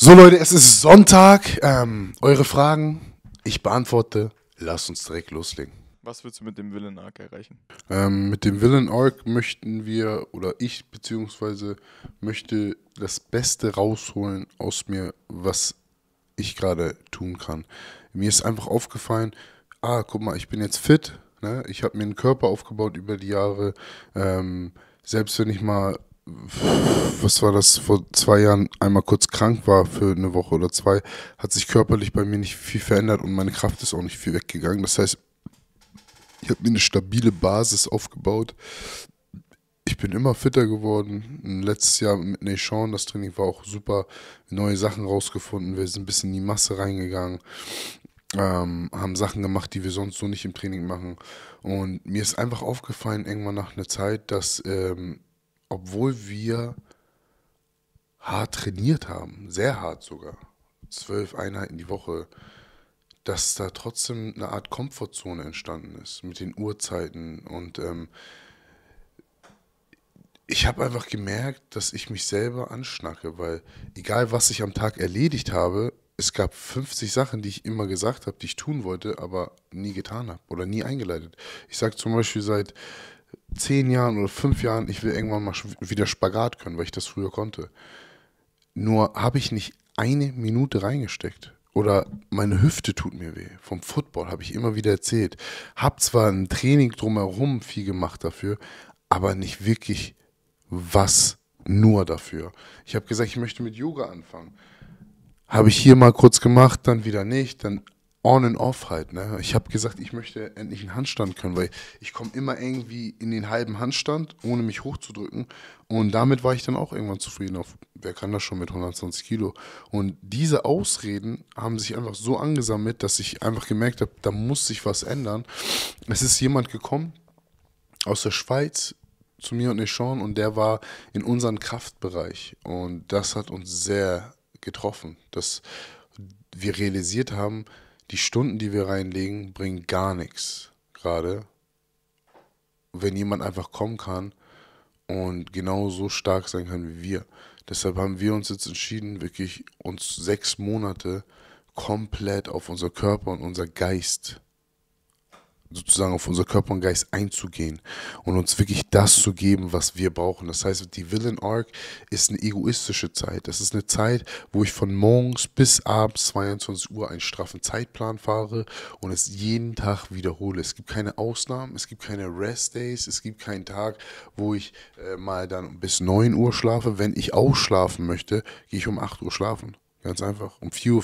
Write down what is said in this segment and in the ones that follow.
So Leute, es ist Sonntag. Ähm, eure Fragen, ich beantworte. Lasst uns direkt loslegen. Was willst du mit dem Villain Arc erreichen? Ähm, mit dem Villain Arc möchten wir, oder ich beziehungsweise möchte das Beste rausholen aus mir, was ich gerade tun kann. Mir ist einfach aufgefallen, ah, guck mal, ich bin jetzt fit. Ne? Ich habe mir einen Körper aufgebaut über die Jahre. Ähm, selbst wenn ich mal was war das, vor zwei Jahren einmal kurz krank war für eine Woche oder zwei, hat sich körperlich bei mir nicht viel verändert und meine Kraft ist auch nicht viel weggegangen. Das heißt, ich habe mir eine stabile Basis aufgebaut. Ich bin immer fitter geworden. Letztes Jahr mit Nation, das Training war auch super. Neue Sachen rausgefunden. Wir sind ein bisschen in die Masse reingegangen. Ähm, haben Sachen gemacht, die wir sonst so nicht im Training machen. Und mir ist einfach aufgefallen, irgendwann nach einer Zeit, dass ähm, obwohl wir hart trainiert haben, sehr hart sogar, zwölf Einheiten die Woche, dass da trotzdem eine Art Komfortzone entstanden ist mit den Uhrzeiten. Und ähm, ich habe einfach gemerkt, dass ich mich selber anschnacke, weil egal was ich am Tag erledigt habe, es gab 50 Sachen, die ich immer gesagt habe, die ich tun wollte, aber nie getan habe oder nie eingeleitet. Ich sage zum Beispiel seit zehn Jahren oder fünf Jahren, ich will irgendwann mal wieder Spagat können, weil ich das früher konnte. Nur habe ich nicht eine Minute reingesteckt. Oder meine Hüfte tut mir weh. Vom Football habe ich immer wieder erzählt. Hab zwar ein Training drumherum viel gemacht dafür, aber nicht wirklich was nur dafür. Ich habe gesagt, ich möchte mit Yoga anfangen. Habe ich hier mal kurz gemacht, dann wieder nicht, dann on and off halt. Ne? Ich habe gesagt, ich möchte endlich einen Handstand können, weil ich komme immer irgendwie in den halben Handstand, ohne mich hochzudrücken. Und damit war ich dann auch irgendwann zufrieden auf, wer kann das schon mit 120 Kilo? Und diese Ausreden haben sich einfach so angesammelt, dass ich einfach gemerkt habe, da muss sich was ändern. Es ist jemand gekommen aus der Schweiz, zu mir und Nishan und der war in unserem Kraftbereich und das hat uns sehr getroffen, dass wir realisiert haben, die Stunden, die wir reinlegen, bringen gar nichts gerade, wenn jemand einfach kommen kann und genauso stark sein kann wie wir. Deshalb haben wir uns jetzt entschieden, wirklich uns sechs Monate komplett auf unser Körper und unser Geist sozusagen auf unser Körper und Geist einzugehen und uns wirklich das zu geben, was wir brauchen. Das heißt, die Villain Arc ist eine egoistische Zeit. Das ist eine Zeit, wo ich von morgens bis abends 22 Uhr einen straffen Zeitplan fahre und es jeden Tag wiederhole. Es gibt keine Ausnahmen, es gibt keine Rest Days, es gibt keinen Tag, wo ich äh, mal dann bis 9 Uhr schlafe. Wenn ich ausschlafen möchte, gehe ich um 8 Uhr schlafen. Ganz einfach. Um 4.44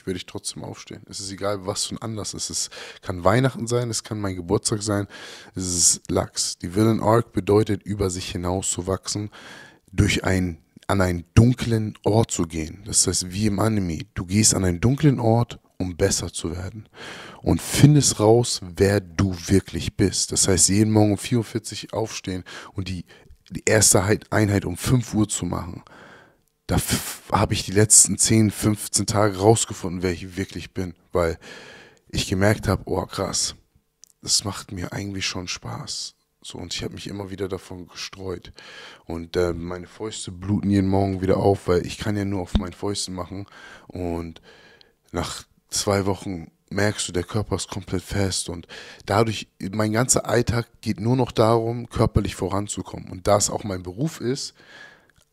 Uhr werde ich trotzdem aufstehen. Es ist egal, was für ein Anlass es ist. Es kann Weihnachten sein, es kann mein Geburtstag sein, es ist Lachs. Die Villain Arc bedeutet, über sich hinaus zu wachsen, durch ein, an einen dunklen Ort zu gehen. Das heißt, wie im Anime, du gehst an einen dunklen Ort, um besser zu werden. Und findest raus, wer du wirklich bist. Das heißt, jeden Morgen um 4.40 Uhr aufstehen und die, die erste Einheit um 5 Uhr zu machen da habe ich die letzten 10, 15 Tage rausgefunden, wer ich wirklich bin, weil ich gemerkt habe, oh krass, das macht mir eigentlich schon Spaß. So, und ich habe mich immer wieder davon gestreut. Und äh, meine Fäuste bluten jeden Morgen wieder auf, weil ich kann ja nur auf meinen Fäusten machen. Und nach zwei Wochen merkst du, der Körper ist komplett fest. Und dadurch, mein ganzer Alltag geht nur noch darum, körperlich voranzukommen. Und da es auch mein Beruf ist,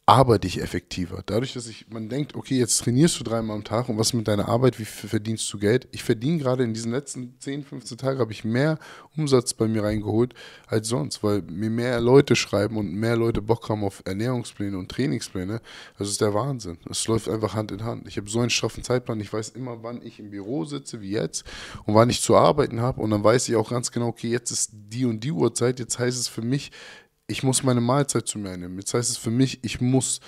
arbeite ich effektiver. Dadurch, dass ich, man denkt, okay, jetzt trainierst du dreimal am Tag und was mit deiner Arbeit, wie verdienst du Geld? Ich verdiene gerade in diesen letzten 10, 15 Tagen habe ich mehr Umsatz bei mir reingeholt als sonst, weil mir mehr Leute schreiben und mehr Leute Bock haben auf Ernährungspläne und Trainingspläne. Das ist der Wahnsinn. Es läuft einfach Hand in Hand. Ich habe so einen straffen Zeitplan. Ich weiß immer, wann ich im Büro sitze, wie jetzt, und wann ich zu arbeiten habe. Und dann weiß ich auch ganz genau, okay, jetzt ist die und die Uhrzeit. Jetzt heißt es für mich, ich muss meine Mahlzeit zu mir nehmen. Jetzt heißt es für mich, ich muss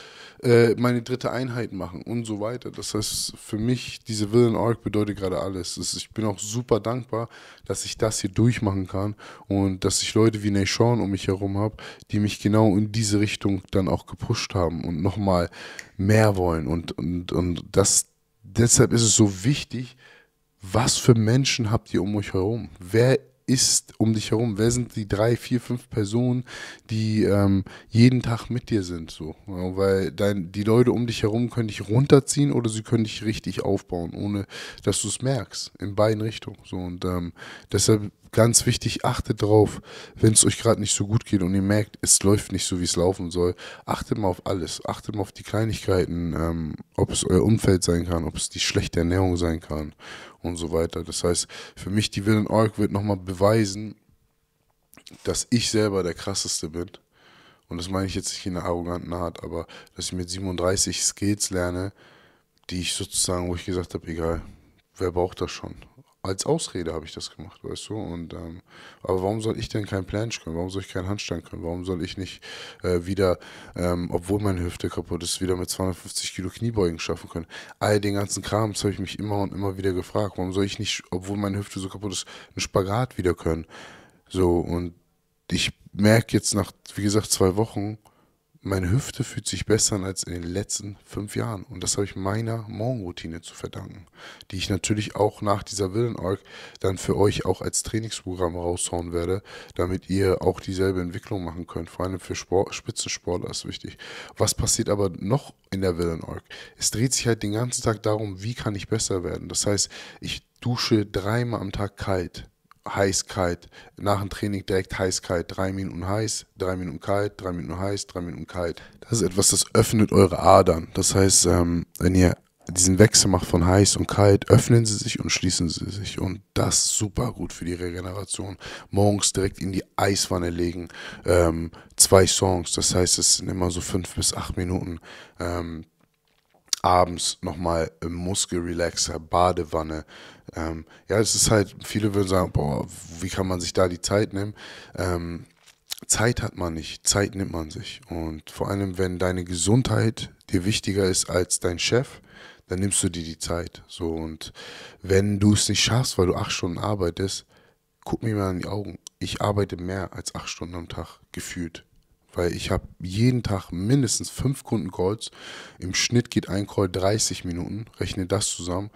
äh, meine dritte Einheit machen und so weiter. Das heißt, für mich, diese Villain Arc bedeutet gerade alles. Ist, ich bin auch super dankbar, dass ich das hier durchmachen kann und dass ich Leute wie Nation um mich herum habe, die mich genau in diese Richtung dann auch gepusht haben und nochmal mehr wollen. Und, und, und das, deshalb ist es so wichtig, was für Menschen habt ihr um euch herum? Wer ist um dich herum? Wer sind die drei, vier, fünf Personen, die ähm, jeden Tag mit dir sind? So, weil dein, die Leute um dich herum können dich runterziehen oder sie können dich richtig aufbauen, ohne dass du es merkst. In beiden Richtungen. So und ähm, deshalb Ganz wichtig, achtet drauf, wenn es euch gerade nicht so gut geht und ihr merkt, es läuft nicht so, wie es laufen soll, achtet mal auf alles. Achtet mal auf die Kleinigkeiten, ähm, ob es euer Umfeld sein kann, ob es die schlechte Ernährung sein kann und so weiter. Das heißt, für mich, die Villain Org wird nochmal beweisen, dass ich selber der Krasseste bin. Und das meine ich jetzt nicht in einer arroganten Art, aber dass ich mit 37 Skills lerne, die ich sozusagen, wo ich gesagt habe, egal, wer braucht das schon? als Ausrede habe ich das gemacht, weißt du? Und, ähm, aber warum soll ich denn keinen Planche können? Warum soll ich keinen Handstand können? Warum soll ich nicht äh, wieder, ähm, obwohl meine Hüfte kaputt ist, wieder mit 250 Kilo Kniebeugen schaffen können? All den ganzen Krams habe ich mich immer und immer wieder gefragt. Warum soll ich nicht, obwohl meine Hüfte so kaputt ist, einen Spagat wieder können? So, und ich merke jetzt nach, wie gesagt, zwei Wochen, meine Hüfte fühlt sich besser an als in den letzten fünf Jahren. Und das habe ich meiner Morgenroutine zu verdanken, die ich natürlich auch nach dieser Willen-Org dann für euch auch als Trainingsprogramm raushauen werde, damit ihr auch dieselbe Entwicklung machen könnt. Vor allem für Sport, Spitzensportler ist wichtig. Was passiert aber noch in der Willen-Org? Es dreht sich halt den ganzen Tag darum, wie kann ich besser werden. Das heißt, ich dusche dreimal am Tag kalt heiß, kalt. Nach dem Training direkt heiß, kalt. Drei Minuten heiß, drei Minuten kalt, drei Minuten heiß, drei Minuten kalt. Das ist etwas, das öffnet eure Adern. Das heißt, ähm, wenn ihr diesen Wechsel macht von heiß und kalt, öffnen sie sich und schließen sie sich. Und das ist super gut für die Regeneration. Morgens direkt in die Eiswanne legen. Ähm, zwei Songs, das heißt, es sind immer so fünf bis acht Minuten. Ähm, abends nochmal äh, Muskelrelaxer, Badewanne, ähm, ja, es ist halt, viele würden sagen, boah, wie kann man sich da die Zeit nehmen? Ähm, Zeit hat man nicht, Zeit nimmt man sich. Und vor allem, wenn deine Gesundheit dir wichtiger ist als dein Chef, dann nimmst du dir die Zeit. So und wenn du es nicht schaffst, weil du acht Stunden arbeitest, guck mir mal in die Augen. Ich arbeite mehr als acht Stunden am Tag gefühlt, weil ich habe jeden Tag mindestens fünf Kunden Calls. Im Schnitt geht ein Call 30 Minuten. Rechne das zusammen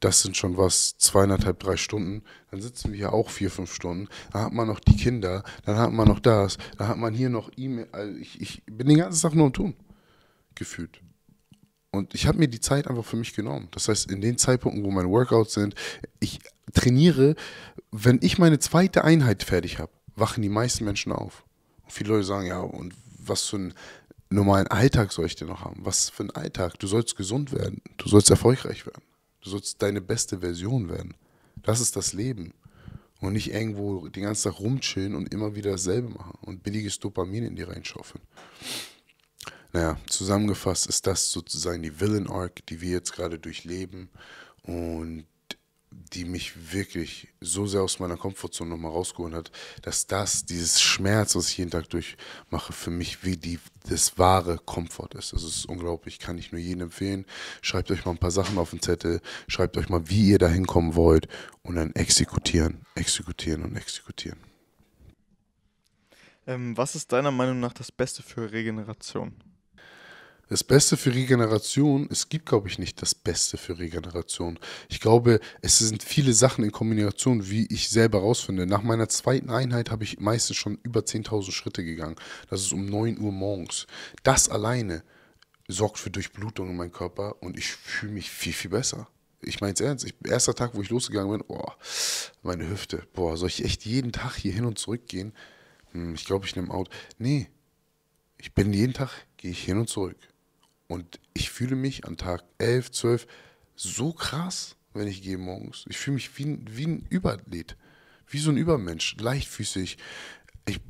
das sind schon was, zweieinhalb, drei Stunden. Dann sitzen wir hier auch vier, fünf Stunden. Dann hat man noch die Kinder, dann hat man noch das, dann hat man hier noch E-Mail. Also ich, ich bin den ganzen Tag nur am Tun, gefühlt. Und ich habe mir die Zeit einfach für mich genommen. Das heißt, in den Zeitpunkten, wo meine Workouts sind, ich trainiere, wenn ich meine zweite Einheit fertig habe, wachen die meisten Menschen auf. Und viele Leute sagen, ja, und was für einen normalen Alltag soll ich denn noch haben? Was für einen Alltag? Du sollst gesund werden, du sollst erfolgreich werden. Du sollst deine beste Version werden. Das ist das Leben. Und nicht irgendwo den ganzen Tag rumchillen und immer wieder dasselbe machen und billiges Dopamin in dir reinschaufeln. Naja, zusammengefasst ist das sozusagen die Villain-Arc, die wir jetzt gerade durchleben. Und die mich wirklich so sehr aus meiner Komfortzone nochmal rausgeholt hat, dass das, dieses Schmerz, was ich jeden Tag durchmache, für mich wie die, das wahre Komfort ist. Das ist unglaublich, kann ich nur jedem empfehlen. Schreibt euch mal ein paar Sachen auf den Zettel, schreibt euch mal, wie ihr da hinkommen wollt und dann exekutieren, exekutieren und exekutieren. Ähm, was ist deiner Meinung nach das Beste für Regeneration? Das Beste für Regeneration, es gibt, glaube ich, nicht das Beste für Regeneration. Ich glaube, es sind viele Sachen in Kombination, wie ich selber rausfinde. Nach meiner zweiten Einheit habe ich meistens schon über 10.000 Schritte gegangen. Das ist um 9 Uhr morgens. Das alleine sorgt für Durchblutung in meinem Körper und ich fühle mich viel, viel besser. Ich meine es ernst. Ich, erster Tag, wo ich losgegangen bin, boah, meine Hüfte. Boah, soll ich echt jeden Tag hier hin und zurück gehen? Hm, ich glaube, ich nehme Out. Nee, ich bin jeden Tag, gehe ich hin und zurück. Und ich fühle mich an Tag 11, 12 so krass, wenn ich gehe morgens. Ich fühle mich wie, wie ein Überlied, wie so ein Übermensch, leichtfüßig. Ich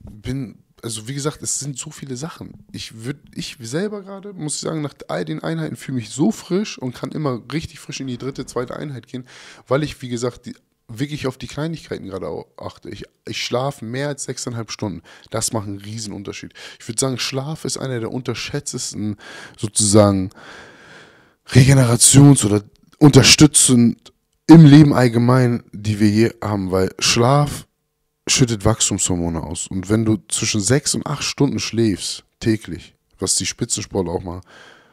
bin, also wie gesagt, es sind so viele Sachen. Ich würde, ich selber gerade, muss ich sagen, nach all den Einheiten fühle mich so frisch und kann immer richtig frisch in die dritte, zweite Einheit gehen, weil ich, wie gesagt, die wirklich auf die Kleinigkeiten gerade achte. Ich, ich schlafe mehr als sechseinhalb Stunden. Das macht einen riesen Unterschied. Ich würde sagen, Schlaf ist einer der unterschätztesten sozusagen Regenerations- oder unterstützend im Leben allgemein, die wir je haben, weil Schlaf schüttet Wachstumshormone aus. Und wenn du zwischen sechs und acht Stunden schläfst täglich, was die Spitzensportler auch machen,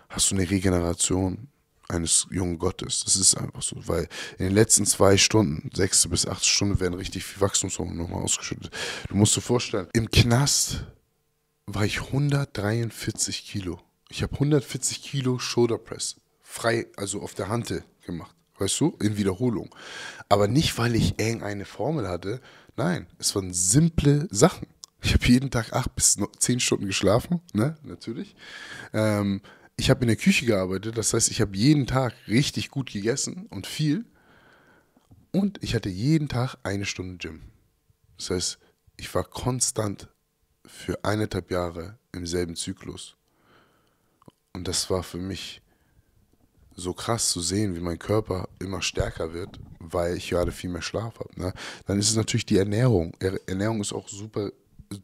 hast du eine Regeneration eines jungen Gottes. Das ist einfach so, weil in den letzten zwei Stunden, sechste bis achte Stunde, werden richtig viel Wachstumshormone nochmal ausgeschüttet. Du musst dir vorstellen, im Knast war ich 143 Kilo. Ich habe 140 Kilo Shoulder Press frei, also auf der Hand gemacht, weißt du, in Wiederholung. Aber nicht, weil ich eng eine Formel hatte. Nein, es waren simple Sachen. Ich habe jeden Tag acht bis zehn Stunden geschlafen, ne, natürlich. Ähm, ich habe in der Küche gearbeitet, das heißt, ich habe jeden Tag richtig gut gegessen und viel. Und ich hatte jeden Tag eine Stunde Gym. Das heißt, ich war konstant für eineinhalb Jahre im selben Zyklus. Und das war für mich so krass zu sehen, wie mein Körper immer stärker wird, weil ich gerade viel mehr Schlaf habe. Ne? Dann ist es natürlich die Ernährung. Ernährung ist auch super, äh,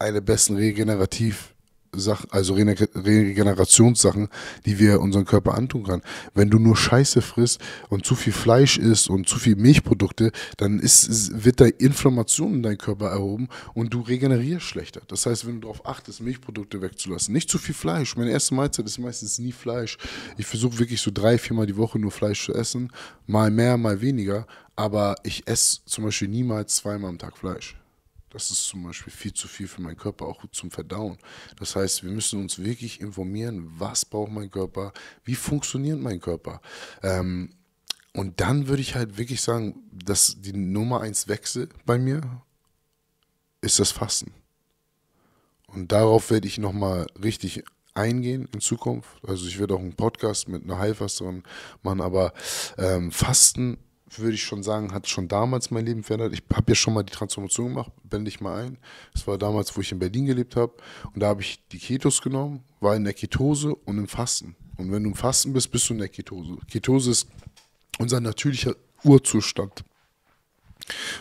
eine der besten regenerativ Sachen, also Regenerationssachen, die wir unseren Körper antun kann. Wenn du nur Scheiße frisst und zu viel Fleisch isst und zu viel Milchprodukte, dann ist, wird da Inflammation in deinem Körper erhoben und du regenerierst schlechter. Das heißt, wenn du darauf achtest, Milchprodukte wegzulassen, nicht zu viel Fleisch. Meine erste Mahlzeit ist meistens nie Fleisch. Ich versuche wirklich so drei, viermal die Woche nur Fleisch zu essen, mal mehr, mal weniger. Aber ich esse zum Beispiel niemals zweimal am Tag Fleisch. Das ist zum Beispiel viel zu viel für meinen Körper, auch zum Verdauen. Das heißt, wir müssen uns wirklich informieren, was braucht mein Körper, wie funktioniert mein Körper. Ähm, und dann würde ich halt wirklich sagen, dass die Nummer eins Wechsel bei mir ist das Fasten. Und darauf werde ich nochmal richtig eingehen in Zukunft. Also ich werde auch einen Podcast mit einer Heilfasterin machen, aber ähm, Fasten würde ich schon sagen, hat schon damals mein Leben verändert. Ich habe ja schon mal die Transformation gemacht, blende ich mal ein. Das war damals, wo ich in Berlin gelebt habe. Und da habe ich die Ketos genommen, war in der Ketose und im Fasten. Und wenn du im Fasten bist, bist du in der Ketose. Ketose ist unser natürlicher Urzustand.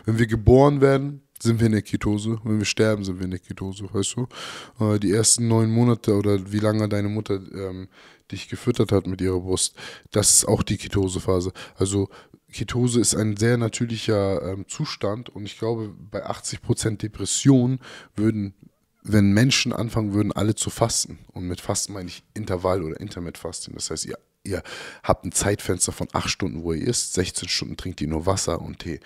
Wenn wir geboren werden, sind wir in der Ketose. Wenn wir sterben, sind wir in der Ketose, weißt du? Äh, die ersten neun Monate oder wie lange deine Mutter ähm, dich gefüttert hat mit ihrer Brust, das ist auch die Ketosephase. Also Ketose ist ein sehr natürlicher ähm, Zustand und ich glaube, bei 80% Depression würden wenn Menschen anfangen würden, alle zu fasten, und mit Fasten meine ich Intervall- oder Intermitfasting, das heißt, ihr, ihr habt ein Zeitfenster von 8 Stunden, wo ihr isst, 16 Stunden trinkt ihr nur Wasser und Tee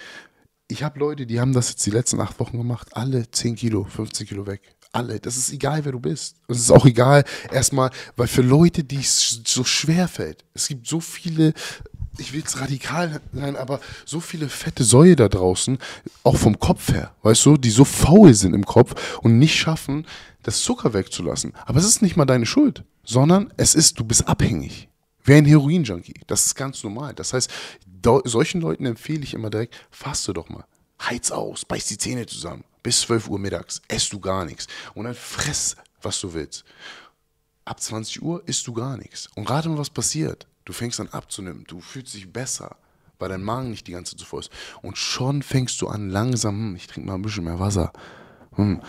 ich habe Leute, die haben das jetzt die letzten acht Wochen gemacht, alle 10 Kilo, 15 Kilo weg. Alle. Das ist egal, wer du bist. Es ist auch egal, erstmal, weil für Leute, die es so schwer fällt, es gibt so viele, ich will jetzt radikal sein, aber so viele fette Säue da draußen, auch vom Kopf her, weißt du, die so faul sind im Kopf und nicht schaffen, das Zucker wegzulassen. Aber es ist nicht mal deine Schuld, sondern es ist, du bist abhängig wie ein Heroin-Junkie. Das ist ganz normal. Das heißt, solchen Leuten empfehle ich immer direkt, fass du doch mal. Heiz aus, beiß die Zähne zusammen. Bis 12 Uhr mittags ess du gar nichts. Und dann fress, was du willst. Ab 20 Uhr isst du gar nichts. Und rate mal, was passiert. Du fängst an abzunehmen. Du fühlst dich besser, weil dein Magen nicht die ganze Zeit zu voll ist. Und schon fängst du an, langsam, hm, ich trinke mal ein bisschen mehr Wasser. Hm,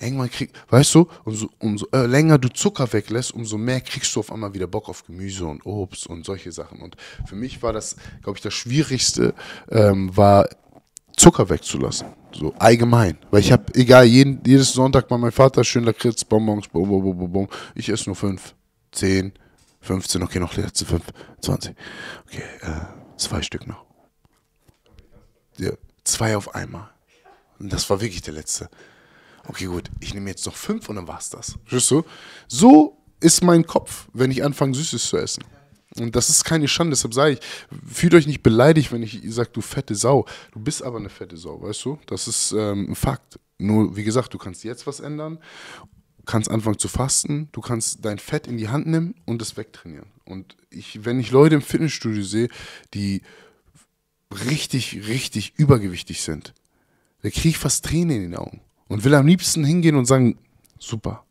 Irgendwann kriegst du, weißt du, umso, umso äh, länger du Zucker weglässt, umso mehr kriegst du auf einmal wieder Bock auf Gemüse und Obst und solche Sachen. Und für mich war das, glaube ich, das Schwierigste, ähm, war Zucker wegzulassen. So allgemein. Weil ich habe, egal, jeden, jedes Sonntag bei meinem Vater schön Lakritz, Bonbons, bom, bom, bom, bom. Ich esse nur fünf, zehn, 15, okay, noch letzte fünf, 20. Okay, äh, zwei Stück noch. Ja, zwei auf einmal. Und das war wirklich der letzte okay, gut, ich nehme jetzt noch fünf und dann war's das. Verstehst du? So ist mein Kopf, wenn ich anfange, Süßes zu essen. Und das ist keine Schande, deshalb sage ich, fühlt euch nicht beleidigt, wenn ich sage, du fette Sau. Du bist aber eine fette Sau, weißt du? Das ist ähm, ein Fakt. Nur, wie gesagt, du kannst jetzt was ändern, kannst anfangen zu fasten, du kannst dein Fett in die Hand nehmen und es wegtrainieren. Und ich, wenn ich Leute im Fitnessstudio sehe, die richtig, richtig übergewichtig sind, da kriege ich fast Tränen in den Augen und will am liebsten hingehen und sagen, super,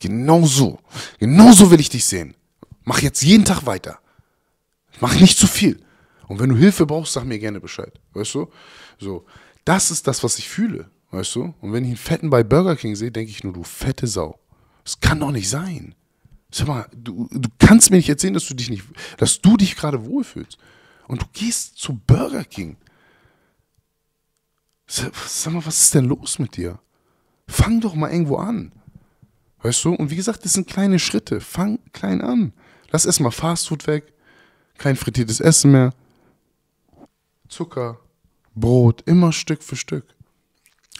genau so, genau so will ich dich sehen. Mach jetzt jeden Tag weiter. Mach nicht zu viel. Und wenn du Hilfe brauchst, sag mir gerne Bescheid. Weißt du? So, das ist das, was ich fühle. Weißt du? Und wenn ich einen Fetten bei Burger King sehe, denke ich nur, du fette Sau. Das kann doch nicht sein. Sag mal, du, du kannst mir nicht erzählen, dass du dich nicht, dass du dich gerade wohlfühlst. Und du gehst zu Burger King. Sag mal, was ist denn los mit dir? Fang doch mal irgendwo an. Weißt du? Und wie gesagt, das sind kleine Schritte. Fang klein an. Lass erstmal Fastfood weg. Kein frittiertes Essen mehr. Zucker, Brot, immer Stück für Stück.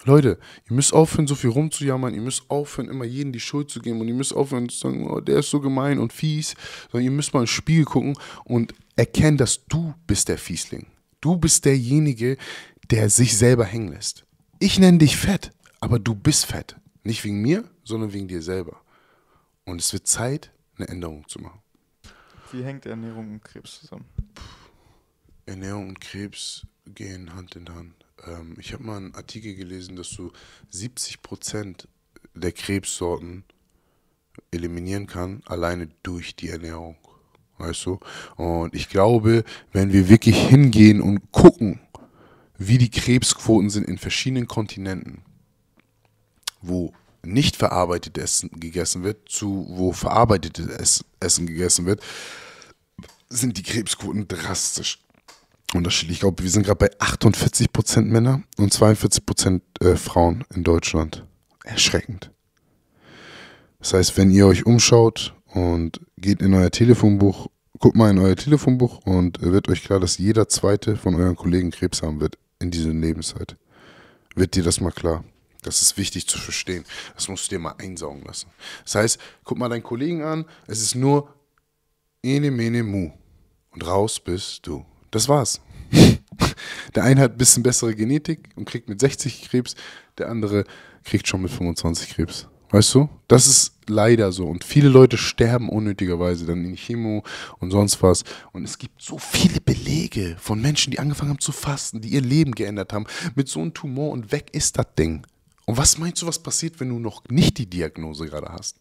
Leute, ihr müsst aufhören, so viel rumzujammern, ihr müsst aufhören, immer jedem die Schuld zu geben und ihr müsst aufhören zu sagen, oh, der ist so gemein und fies, sondern ihr müsst mal ins Spiegel gucken und erkennen, dass du bist der Fiesling. Du bist derjenige, der sich selber hängen lässt. Ich nenne dich fett. Aber du bist fett. Nicht wegen mir, sondern wegen dir selber. Und es wird Zeit, eine Änderung zu machen. Wie hängt Ernährung und Krebs zusammen? Ernährung und Krebs gehen Hand in Hand. Ähm, ich habe mal einen Artikel gelesen, dass du 70 der Krebssorten eliminieren kann, alleine durch die Ernährung. Weißt du? Und ich glaube, wenn wir wirklich hingehen und gucken, wie die Krebsquoten sind in verschiedenen Kontinenten, wo nicht verarbeitetes Essen gegessen wird, zu wo verarbeitetes Essen gegessen wird, sind die Krebsquoten drastisch unterschiedlich. Ich glaube, wir sind gerade bei 48% Männer und 42% äh, Frauen in Deutschland. Erschreckend. Das heißt, wenn ihr euch umschaut und geht in euer Telefonbuch, guckt mal in euer Telefonbuch und äh, wird euch klar, dass jeder zweite von euren Kollegen Krebs haben wird in dieser Lebenszeit. Wird dir das mal klar? Das ist wichtig zu verstehen. Das musst du dir mal einsaugen lassen. Das heißt, guck mal deinen Kollegen an, es ist nur ene mene mu. Und raus bist du. Das war's. der eine hat ein bisschen bessere Genetik und kriegt mit 60 Krebs, der andere kriegt schon mit 25 Krebs. Weißt du? Das ist leider so. Und viele Leute sterben unnötigerweise dann in Chemo und sonst was. Und es gibt so viele Belege von Menschen, die angefangen haben zu fasten, die ihr Leben geändert haben, mit so einem Tumor und weg ist das Ding. Und was meinst du, was passiert, wenn du noch nicht die Diagnose gerade hast?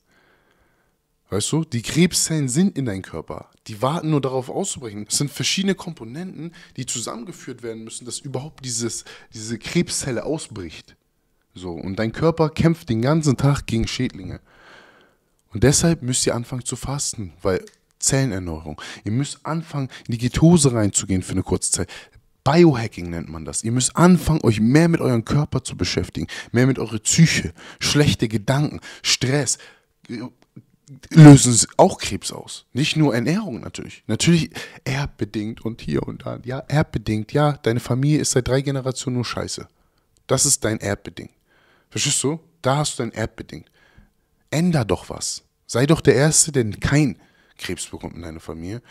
Weißt du, die Krebszellen sind in deinem Körper. Die warten nur darauf auszubrechen. Es sind verschiedene Komponenten, die zusammengeführt werden müssen, dass überhaupt dieses, diese Krebszelle ausbricht. So, und dein Körper kämpft den ganzen Tag gegen Schädlinge. Und deshalb müsst ihr anfangen zu fasten, weil Zellenerneuerung. Ihr müsst anfangen, in die Ketose reinzugehen für eine kurze Zeit. Biohacking nennt man das. Ihr müsst anfangen, euch mehr mit eurem Körper zu beschäftigen, mehr mit eurer Psyche, schlechte Gedanken, Stress. Äh, lösen auch Krebs aus. Nicht nur Ernährung natürlich. Natürlich erbbedingt und hier und da. Ja, erbbedingt. Ja, deine Familie ist seit drei Generationen nur Scheiße. Das ist dein erbbedingt. Verstehst du? Da hast du dein erbbedingt. Änder doch was. Sei doch der Erste, der kein Krebs bekommt in deiner Familie.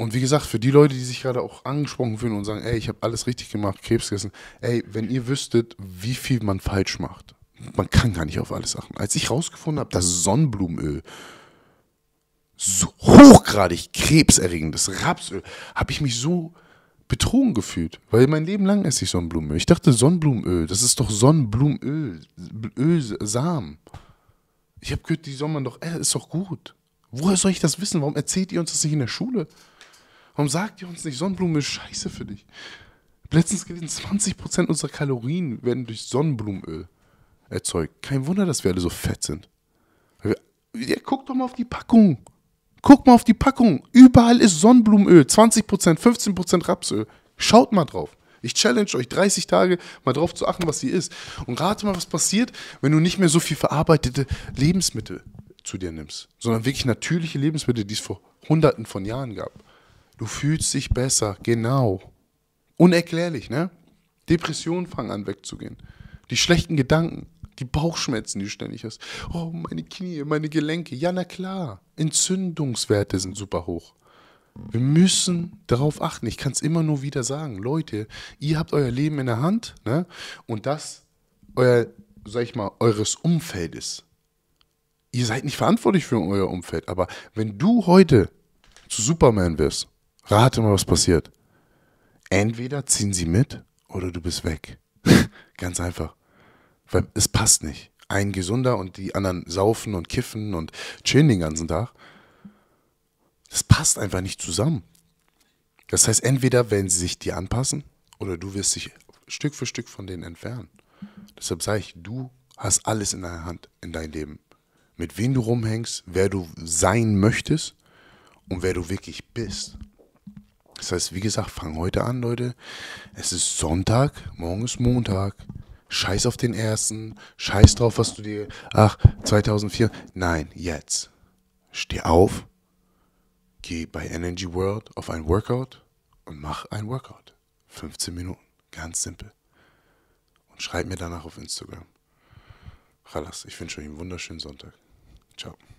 Und wie gesagt, für die Leute, die sich gerade auch angesprochen fühlen und sagen, ey, ich habe alles richtig gemacht, Krebs gegessen, ey, wenn ihr wüsstet, wie viel man falsch macht, man kann gar nicht auf alles achten. Als ich rausgefunden habe, dass Sonnenblumenöl so hochgradig krebserregendes Rapsöl, habe ich mich so betrogen gefühlt, weil mein Leben lang esse ich Sonnenblumenöl. Ich dachte Sonnenblumenöl, das ist doch Sonnenblumenöl, Ölsamen. Ich habe gehört, die soll man doch, ey, äh, ist doch gut. Woher soll ich das wissen? Warum erzählt ihr uns das nicht in der Schule? Warum sagt ihr uns nicht, Sonnenblume ist scheiße für dich? Letztens gelesen, 20% unserer Kalorien werden durch Sonnenblumenöl erzeugt. Kein Wunder, dass wir alle so fett sind. Ja, guck doch mal auf die Packung. Guck mal auf die Packung. Überall ist Sonnenblumenöl. 20%, 15% Rapsöl. Schaut mal drauf. Ich challenge euch 30 Tage mal drauf zu achten, was sie ist. Und rate mal, was passiert, wenn du nicht mehr so viel verarbeitete Lebensmittel zu dir nimmst, sondern wirklich natürliche Lebensmittel, die es vor hunderten von Jahren gab. Du fühlst dich besser, genau. Unerklärlich, ne? Depressionen fangen an wegzugehen. Die schlechten Gedanken, die Bauchschmerzen, die du ständig hast. Oh, meine Knie, meine Gelenke. Ja, na klar. Entzündungswerte sind super hoch. Wir müssen darauf achten. Ich kann es immer nur wieder sagen. Leute, ihr habt euer Leben in der Hand ne? und das euer, sag ich mal, eures Umfeldes. Ihr seid nicht verantwortlich für euer Umfeld, aber wenn du heute zu Superman wirst, Rate mal, was passiert. Entweder ziehen sie mit oder du bist weg. Ganz einfach. Weil es passt nicht. Ein gesunder und die anderen saufen und kiffen und chillen den ganzen Tag. Das passt einfach nicht zusammen. Das heißt, entweder werden sie sich dir anpassen oder du wirst dich Stück für Stück von denen entfernen. Deshalb sage ich, du hast alles in deiner Hand in deinem Leben. Mit wem du rumhängst, wer du sein möchtest und wer du wirklich bist. Das heißt, wie gesagt, fang heute an, Leute. Es ist Sonntag, morgen ist Montag. Scheiß auf den ersten, scheiß drauf, was du dir. Ach, 2004. Nein, jetzt. Steh auf, geh bei Energy World auf ein Workout und mach ein Workout. 15 Minuten, ganz simpel. Und schreib mir danach auf Instagram. Chalas, ich wünsche euch einen wunderschönen Sonntag. Ciao.